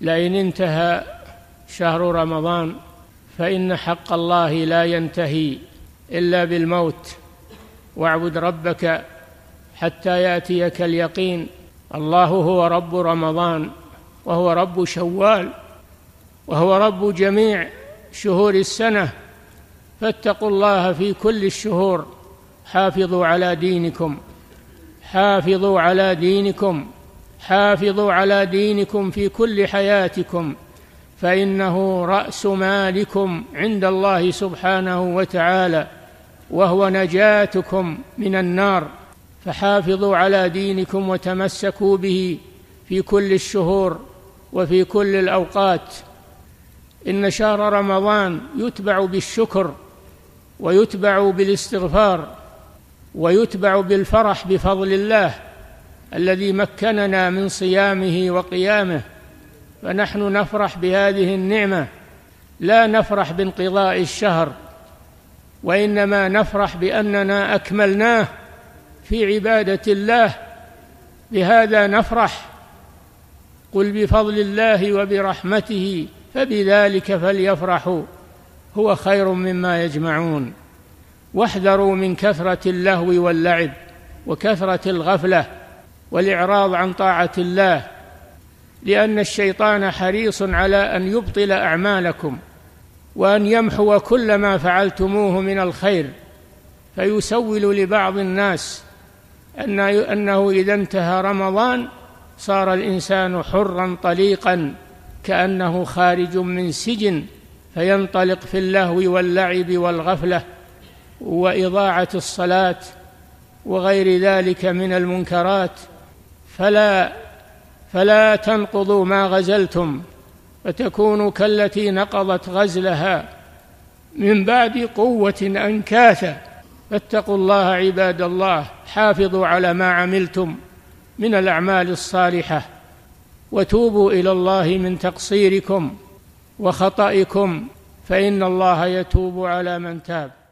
لئن انتهى شهر رمضان فإن حق الله لا ينتهي إلا بالموت واعبد ربك حتى يأتيك اليقين الله هو رب رمضان وهو رب شوال وهو رب جميع شهور السنة فاتقوا الله في كل الشهور حافظوا على دينكم حافظوا على دينكم حافظوا على دينكم في كل حياتكم فانه راس مالكم عند الله سبحانه وتعالى وهو نجاتكم من النار فحافظوا على دينكم وتمسكوا به في كل الشهور وفي كل الاوقات ان شهر رمضان يتبع بالشكر ويتبع بالاستغفار ويتبع بالفرح بفضل الله الذي مكننا من صيامه وقيامه فنحن نفرح بهذه النعمه لا نفرح بانقضاء الشهر وانما نفرح باننا اكملناه في عباده الله بهذا نفرح قل بفضل الله وبرحمته فبذلك فليفرحوا هو خير مما يجمعون واحذروا من كثره اللهو واللعب وكثره الغفله والاعراض عن طاعه الله لان الشيطان حريص على ان يبطل اعمالكم وان يمحو كل ما فعلتموه من الخير فيسول لبعض الناس أن أنه إذا انتهى رمضان صار الإنسان حرا طليقا كأنه خارج من سجن فينطلق في اللهو واللعب والغفلة وإضاعة الصلاة وغير ذلك من المنكرات فلا فلا تنقضوا ما غزلتم فتكونوا كالتي نقضت غزلها من بعد قوة أنكاثا فاتقوا الله عباد الله حافظوا على ما عملتم من الأعمال الصالحة وتوبوا إلى الله من تقصيركم وخطئكم فإن الله يتوب على من تاب